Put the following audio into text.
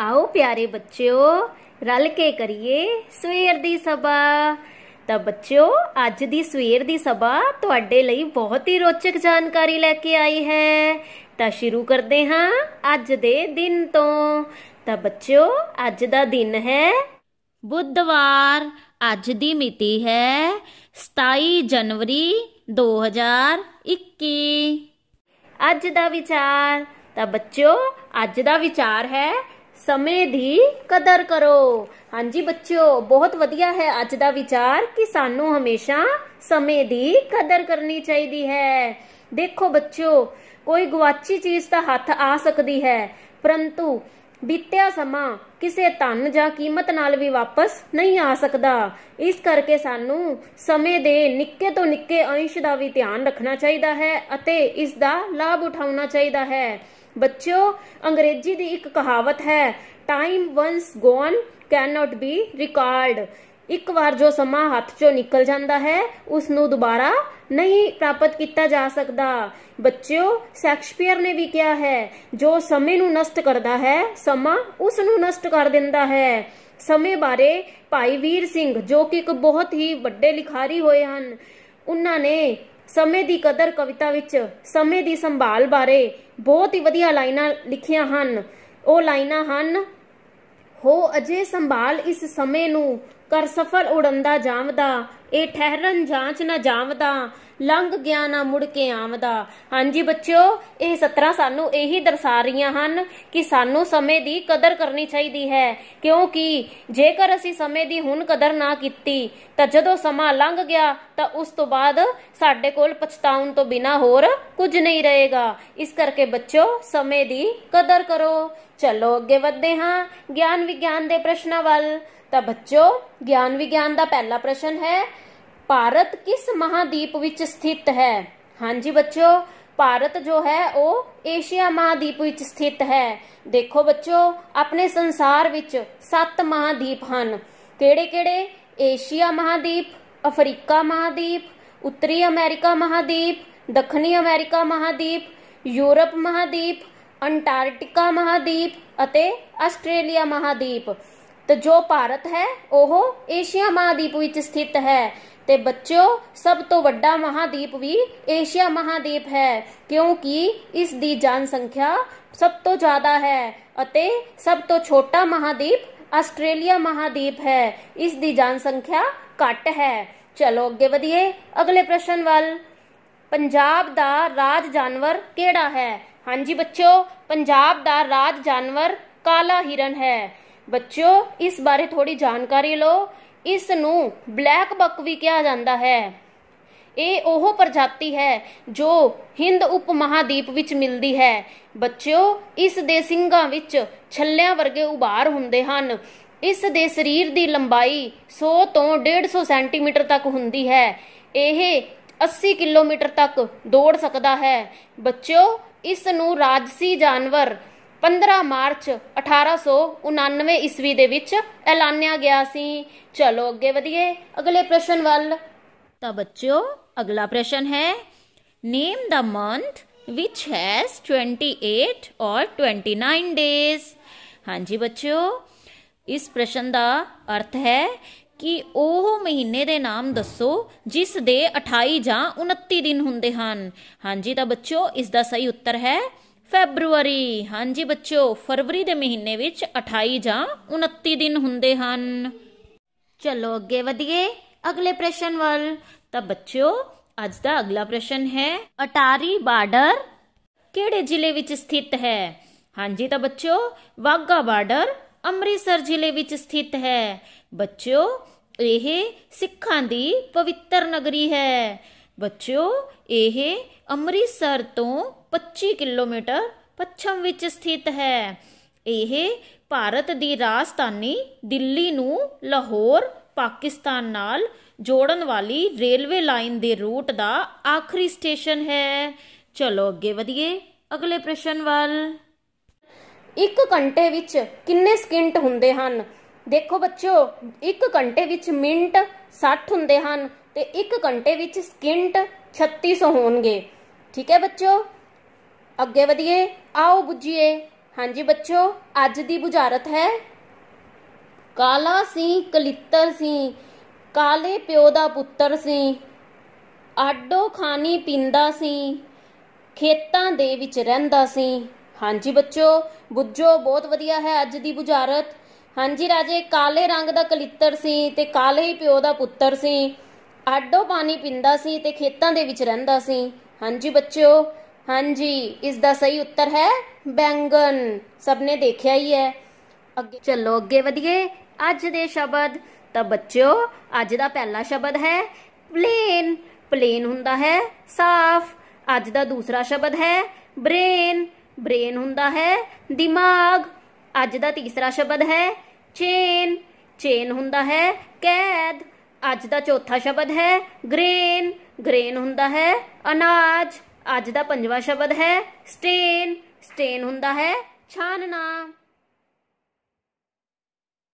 ਆਓ ਪਿਆਰੇ ਬੱਚਿਓ ਰਲ ਕੇ ਕਰੀਏ ਸਵੇਰ ਦੀ ਸਭਾ ਤਾਂ ਬੱਚਿਓ ਅੱਜ ਦੀ ਸਵੇਰ ਦੀ ਸਭਾ ਤੁਹਾਡੇ ਲਈ ਬਹੁਤ ਹੀ ਰੋਚਕ ਜਾਣਕਾਰੀ ਲੈ ਕੇ ਆਈ ਹੈ ਤਾਂ ਸ਼ੁਰੂ ਕਰਦੇ ਹਾਂ ਅੱਜ ਦੇ ਦਿਨ ਤੋਂ ਤਾਂ ਬੱਚਿਓ ਅੱਜ ਦਾ ਦਿਨ ਹੈ ਬੁੱਧਵਾਰ ਅੱਜ ਦੀ ਮਿਤੀ ਹੈ 27 ਜਨਵਰੀ 2021 ਅੱਜ ਦਾ ਵਿਚਾਰ ਤਾਂ ਬੱਚਿਓ ਅੱਜ ਦਾ ਵਿਚਾਰ ਹੈ ਸਮੇਂ ਦੀ ਕਦਰ ਕਰੋ ਹਾਂਜੀ ਬੱਚਿਓ ਬਹੁਤ ਵਧੀਆ ਹੈ ਅੱਜ ਦਾ ਵਿਚਾਰ ਕਿ ਸਾਨੂੰ ਹਮੇਸ਼ਾ ਸਮੇਂ ਦੀ ਕਦਰ ਕਰਨੀ ਚਾਹੀਦੀ ਹੈ ਦੇਖੋ ਬੱਚਿਓ ਕੋਈ ਗਵਾਚੀ ਚੀਜ਼ ਤਾਂ ਹੱਥ ਆ ਸਕਦੀ ਹੈ ਪਰੰਤੂ ਬੀਤਿਆ ਸਮਾਂ ਕਿਸੇ ਧਨ ਜਾਂ ਕੀਮਤ ਨਾਲ ਵੀ ਵਾਪਸ ਨਹੀਂ ਆ ਸਕਦਾ ਇਸ ਕਰਕੇ ਸਾਨੂੰ ਸਮੇਂ ਦੇ ਨਿੱਕੇ ਤੋਂ ਨਿੱਕੇ ਅੰਸ਼ ਦਾ ਵੀ ਧਿਆਨ ਰੱਖਣਾ ਚਾਹੀਦਾ ਹੈ ਅਤੇ ਇਸ ਦਾ ਲਾਭ ਉਠਾਉਣਾ ਚਾਹੀਦਾ ਹੈ ਬੱਚਿਓ ਅੰਗਰੇਜ਼ੀ ਦੀ ਇੱਕ ਕਹਾਵਤ ਹੈ time once gone can not be record ਇੱਕ ਵਾਰ ਜੋ ਸਮਾਂ ਹੱਥ ਚੋਂ ਨਿਕਲ ਜਾਂਦਾ ਹੈ ਉਸ ਨੂੰ ਦੁਬਾਰਾ ਨਹੀਂ ਪ੍ਰਾਪਤ ਕੀਤਾ ਜਾ ਸਕਦਾ ਬੱਚਿਓ ਸ਼ੈਕਸਪੀਅਰ ਨੇ ਵੀ ਕਿਹਾ ਹੈ ਜੋ ਸਮੇਂ ਨੂੰ ਨਸ਼ਟ ਕਰਦਾ ਹੈ ਸਮਾਂ ਉਸ ਨੂੰ ਨਸ਼ਟ ਕਰ ਦਿੰਦਾ ਹੈ ਸਮੇਂ ਬਾਰੇ ਭਾਈ ਵੀਰ ਸਿੰਘ ਜੋ ਕਿ ਇੱਕ ਬਹੁਤ ਹੀ ਵੱਡੇ ਲਿਖਾਰੀ ਹੋਏ ਹਨ ਉਹਨਾਂ ਨੇ ਸਮੇਂ ਦੀ ਕਦਰ ਕਵਿਤਾ ਵਿੱਚ ਸਮੇਂ ਦੀ ਸੰਭਾਲ ਬਾਰੇ ਬਹੁਤ ਹੀ ਵਧੀਆ ਲਾਈਨਾਂ ਲਿਖੀਆਂ ਹਨ ਉਹ ਲਾਈਨਾਂ ਹਨ ਹੋ ਅਜੇ ਸੰਭਾਲ ਇਸ ਸਮੇਂ ਨੂੰ ਕਰ ਸਫਲ ਉਡੰਦਾ ਜਾਮਦਾ ਇਹ ਠਹਿਰਨ ਜਾਂਚ ਨਾ ਜਾਵਦਾ ਲੰਘ ਗਿਆ ਨਾ ਮੁੜ ਕੇ ਆਵਦਾ ਹਾਂਜੀ ਬੱਚਿਓ ਇਹ 17 ਸਾਨੂੰ ਇਹੀ ਦਰਸਾ ਰਹੀਆਂ ਹਨ ਕਿ ਸਾਨੂੰ ਸਮੇਂ ਦੀ ਕਦਰ ਕਰਨੀ ਚਾਹੀਦੀ ਹੈ ਕਿਉਂਕਿ ਜੇਕਰ ਅਸੀਂ ਸਮੇਂ ਦੀ ਹੁਣ ਕਦਰ ਨਾ ਕੀਤੀ ਤਾਂ ਜਦੋਂ ਸਮਾਂ ਲੰਘ ਗਿਆ ਤਾਂ ਉਸ ਤੋਂ ਬਾਅਦ ਸਾਡੇ ਕੋਲ ਪਛਤਾਉਣ ਤੋਂ ਬਿਨਾ ਹੋਰ ਕੁਝ ਨਹੀਂ ਰਹੇਗਾ ਇਸ ਕਰਕੇ ਬੱਚਿਓ ਸਮੇਂ ਦੀ ਕਦਰ ਕਰੋ ਚਲੋ ਅੱਗੇ ਵਧਦੇ ਹਾਂ ਗਿਆਨ ਵਿਗਿਆਨ ਦੇ ਪ੍ਰਸ਼ਨਾਂ ਵੱਲ ਤਾਂ ਬੱਚਿਓ ਗਿਆਨ ਵਿਗਿਆਨ ਦਾ ਪਹਿਲਾ ਪ੍ਰਸ਼ਨ ਹੈ ਭਾਰਤ ਕਿਸ ਮਹਾਦੀਪ ਵਿੱਚ ਸਥਿਤ ਹੈ ਹਾਂਜੀ ਬੱਚੋ ਭਾਰਤ ਜੋ ਹੈ ਉਹ ਏਸ਼ੀਆ ਮਹਾਦੀਪ ਵਿੱਚ ਸਥਿਤ ਹੈ ਦੇਖੋ ਬੱਚੋ ਆਪਣੇ ਸੰਸਾਰ ਵਿੱਚ ਸੱਤ ਮਹਾਦੀਪ ਹਨ ਕਿਹੜੇ-ਕਿਹੜੇ ਏਸ਼ੀਆ ਮਹਾਦੀਪ ਅਫਰੀਕਾ ਮਹਾਦੀਪ ਉੱਤਰੀ ਅਮਰੀਕਾ ਮਹਾਦੀਪ ਦੱਖਣੀ ਅਮਰੀਕਾ ਮਹਾਦੀਪ ਯੂਰਪ ਮਹਾਦੀਪ ਅੰਟਾਰਕਟਿਕਾ ਮਹਾਦੀਪ ਅਤੇ ਆਸਟ੍ਰੇਲੀਆ ਮਹਾਦੀਪ ਤੇ ਜੋ ਭਾਰਤ ਹੈ ਉਹ ਏਸ਼ੀਆ ਮਹਾਦੀਪ ਵਿੱਚ ਸਥਿਤ ਹੈ ਤੇ ਬੱਚਿਓ ਸਭ ਤੋਂ ਵੱਡਾ ਮਹਾਦੀਪ ਵੀ ਏਸ਼ੀਆ ਮਹਾਦੀਪ ਹੈ ਕਿਉਂਕਿ ਇਸ ਦੀ ਜਨਸੰਖਿਆ ਸਭ ਤੋਂ ਜ਼ਿਆਦਾ ਹੈ ਅਤੇ ਸਭ ਤੋਂ ਛੋਟਾ ਮਹਾਦੀਪ ਆਸਟ੍ਰੇਲੀਆ ਮਹਾਦੀਪ ਹੈ ਇਸ ਦੀ ਜਨਸੰਖਿਆ ਘੱਟ ਹੈ ਚਲੋ ਅੱਗੇ ਵਧੀਏ ਅਗਲੇ ਪ੍ਰਸ਼ਨ ਵੱਲ ਪੰਜਾਬ ਦਾ ਰਾਜ ਜਾਨਵਰ ਕਿਹੜਾ ਹੈ ਹਾਂਜੀ ਬੱਚਿਓ ਪੰਜਾਬ ਦਾ ਰਾਜ ਜਾਨਵਰ ਕਾਲਾ ਹਿਰਨ ਹੈ ਬੱਚਿਓ ਇਸ ਬਾਰੇ ਥੋੜੀ ਜਾਣਕਾਰੀ ਲਓ ਇਸ ਨੂੰ ਬਲੈਕ ਬੱਕ ਵੀ ਕਿਹਾ ਜਾਂਦਾ ਹੈ ਇਹ ਉਹ ਪ੍ਰਜਾਤੀ ਹੈ ਜੋ ਹਿੰਦ ਉਪ ਮਹਾਦੀਪ ਵਿੱਚ ਮਿਲਦੀ ਹੈ ਬੱਚਿਓ ਇਸ ਦੇ ਸਿੰਘਾਂ ਵਿੱਚ ਛੱਲਿਆਂ ਵਰਗੇ ਉਭਾਰ ਹੁੰਦੇ ਹਨ ਇਸ ਦੇ ਸਰੀਰ ਦੀ ਲੰਬਾਈ 100 ਤੋਂ 150 ਸੈਂਟੀਮੀਟਰ ਤੱਕ ਹੁੰਦੀ ਹੈ ਇਹ 80 ਕਿਲੋਮੀਟਰ ਤੱਕ ਦੌੜ ਸਕਦਾ ਹੈ ਬੱਚਿਓ ਇਸ ਨੂੰ ਰਾਜਸੀ ਜਾਨਵਰ 15 ਮਾਰਚ 1899 ਈਸਵੀ ਦੇ ਵਿੱਚ ਐਲਾਨਿਆ ਗਿਆ ਸੀ ਚਲੋ ਅੱਗੇ ਵਧੀਏ ਅਗਲੇ ਪ੍ਰਸ਼ਨ ਵੱਲ ਤਾਂ ਬੱਚਿਓ ਅਗਲਾ ਪ੍ਰਸ਼ਨ ਹੈ name the month which has 28 or 29 days ਹਾਂਜੀ ਬੱਚਿਓ ਇਸ ਪ੍ਰਸ਼ਨ ਦਾ ਅਰਥ ਹੈ ਕਿ ਉਹ ਮਹੀਨੇ ਦੇ ਨਾਮ ਦੱਸੋ ਜਿਸ ਦੇ 28 ਜਾਂ 29 ਦਿਨ ਹੁੰਦੇ ਹਨ ਹਾਂਜੀ ਤਾਂ ਬੱਚਿਓ ਇਸ ਦਾ ਸਹੀ ਉੱਤਰ ਹੈ ਫੈਬਰੂਅਰੀ ਹਾਂਜੀ ਬੱਚਿਓ ਫਰਵਰੀ ਦੇ ਮਹੀਨੇ ਵਿੱਚ 28 ਜਾਂ 29 ਦਿਨ ਹੁੰਦੇ ਹਨ ਚਲੋ ਅੱਗੇ ਵਧੀਏ ਅਗਲੇ ਪ੍ਰਸ਼ਨ ਵੱਲ ਤਾਂ ਬੱਚਿਓ ਅੱਜ ਦਾ ਅਗਲਾ ਪ੍ਰਸ਼ਨ ਹੈ ਅਟਾਰੀ ਬਾਰਡਰ ਕਿਹੜੇ ਜ਼ਿਲ੍ਹੇ ਵਿੱਚ ਸਥਿਤ ਹੈ ਹਾਂਜੀ ਤਾਂ ਬੱਚਿਓ ਵਾਗਾ ਬਾਰਡਰ ਅੰਮ੍ਰਿਤਸਰ ਜ਼ਿਲ੍ਹੇ ਵਿੱਚ ਸਥਿਤ ਹੈ ਬੱਚਿਓ ਇਹ ਸਿੱਖਾਂ ਦੀ ਪਵਿੱਤਰ ਨਗਰੀ ਹੈ ਬੱਚਿਓ ਇਹ ਅੰਮ੍ਰਿਤਸਰ ਤੋਂ 25 ਕਿਲੋਮੀਟਰ ਪੱਛਮ ਵਿੱਚ ਸਥਿਤ ਹੈ ਇਹ ਭਾਰਤ ਦੀ ਰਾਜਧਾਨੀ ਦਿੱਲੀ ਨੂੰ ਲਾਹੌਰ ਪਾਕਿਸਤਾਨ ਨਾਲ ਜੋੜਨ ਵਾਲੀ ਰੇਲਵੇ ਲਾਈਨ ਦੇ ਰੂਟ ਦਾ ਆਖਰੀ ਸਟੇਸ਼ਨ ਹੈ ਚਲੋ ਅੱਗੇ ਵਧੀਏ ਅਗਲੇ ਪ੍ਰਸ਼ਨ ਵੱਲ 1 ਘੰਟੇ ਵਿੱਚ ਕਿੰਨੇ ਸਕਿੰਟ ਹੁੰਦੇ ਹਨ ਦੇਖੋ ਬੱਚਿਓ 1 ਘੰਟੇ ਵਿੱਚ ਮਿੰਟ 60 ਹੁੰਦੇ ਹਨ ਤੇ 1 ਘੰਟੇ ਵਿੱਚ ਸਕਿੰਟ 3600 ਹੋਣਗੇ ਠੀਕ ਹੈ ਬੱਚੋ ਅੱਗੇ ਵਧੀਏ ਆਓ ਬੁੱਝੀਏ ਹਾਂਜੀ ਬੱਚੋ ਅੱਜ ਦੀ ਬੁਝਾਰਤ ਹੈ ਕਾਲਾ ਸੀ ਕਲਿੱਤਰ ਸੀ ਕਾਲੇ ਪਿਓ ਦਾ ਪੁੱਤਰ ਸੀ ਆਡੋ ਖਾਣੀ ਪਿੰਦਾ ਸੀ ਖੇਤਾਂ ਦੇ ਵਿੱਚ ਰਹਿੰਦਾ ਸੀ ਹਾਂਜੀ ਬੱਚੋ ਬੁੱਝੋ ਬਹੁਤ ਵਧੀਆ ਹੈ ਅੱਜ ਦੀ ਬੁਝਾਰਤ ਹਾਂਜੀ ਰਾਜੇ ਕਾਲੇ ਰੰਗ ਦਾ ਕਲਿੱਤਰ ਸੀ ਤੇ ਕਾਲੇ ਹੀ ਪਿਓ ਦਾ ਪੁੱਤਰ ਸੀ ਆਡੋ ਪਾਣੀ ਪਿੰਦਾ ਸੀ ਤੇ ਖੇਤਾਂ ਦੇ ਵਿੱਚ ਰਹਿੰਦਾ ਸੀ ਹਾਂਜੀ ਬੱਚਿਓ ਹਾਂਜੀ ਇਸ ਦਾ ਸਹੀ ਉੱਤਰ ਹੈ ਬੈਂਗਨ ਸਭ ਨੇ ਦੇਖਿਆ ਹੀ ਹੈ ਅੱਗੇ ਚੱਲੋ ਅੱਗੇ ਵਧੀਏ ਅੱਜ ਦੇ ਸ਼ਬਦ ਤਾਂ ਬੱਚਿਓ ਅੱਜ ਦਾ ਪਹਿਲਾ ਸ਼ਬਦ ਹੈ ਪਲੇਨ ਪਲੇਨ ਹੁੰਦਾ ਹੈ ਸਾਫ਼ ਅੱਜ ਦਾ ਦੂਸਰਾ ਸ਼ਬਦ ਹੈ ਬ੍ਰੇਨ ਬ੍ਰੇਨ ਹੁੰਦਾ ਹੈ ਦਿਮਾਗ ਅੱਜ ਦਾ ਤੀਸਰਾ ਸ਼ਬਦ ਹੈ ਚੇਨ ਚੇਨ ਹੁੰਦਾ ਹੈ ਕੈਦ ਅੱਜ ਦਾ ਚੌਥਾ ਸ਼ਬਦ ਹੈ ਗ੍ਰੇਨ ਗ੍ਰੇਨ ਹੁੰਦਾ ਹੈ ਅਨਾਜ ਅੱਜ ਦਾ ਪੰਜਵਾਂ ਸ਼ਬਦ ਹੈ ਸਟੇਨ ਸਟੇਨ ਹੁੰਦਾ ਹੈ ਛਾਨਣਾ